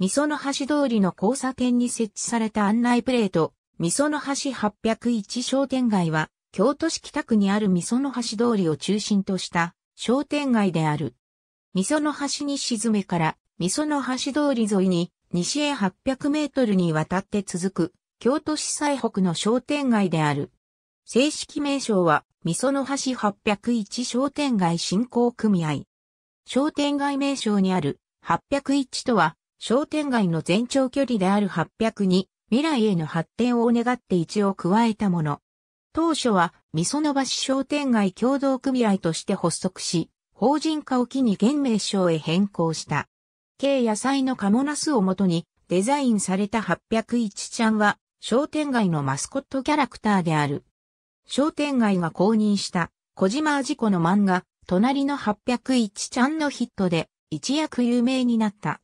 みその橋通りの交差点に設置された案内プレート、みその橋801商店街は、京都市北区にあるみその橋通りを中心とした商店街である。みその橋に沈めから、みその橋通り沿いに、西へ800メートルにわたって続く、京都市最北の商店街である。正式名称は、みその橋801商店街振興組合。商店街名称にある801とは、商店街の全長距離である800に未来への発展を願って一を加えたもの。当初は、みその橋商店街共同組合として発足し、法人化を機に現名称へ変更した。軽野菜のカモナスをもとにデザインされた801ちゃんは商店街のマスコットキャラクターである。商店街が公認した小島味子の漫画、隣の801ちゃんのヒットで一躍有名になった。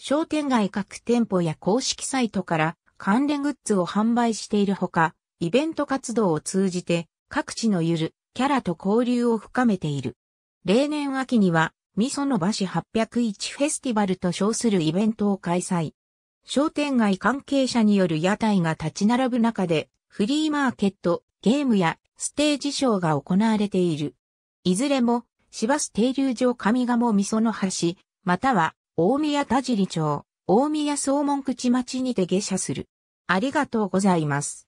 商店街各店舗や公式サイトから関連グッズを販売しているほか、イベント活動を通じて各地のゆるキャラと交流を深めている。例年秋には、味噌の橋市801フェスティバルと称するイベントを開催。商店街関係者による屋台が立ち並ぶ中で、フリーマーケット、ゲームやステージショーが行われている。いずれも、芝ス停留場上賀茂味噌の橋、または大宮田尻町、大宮総門口町にて下車する。ありがとうございます。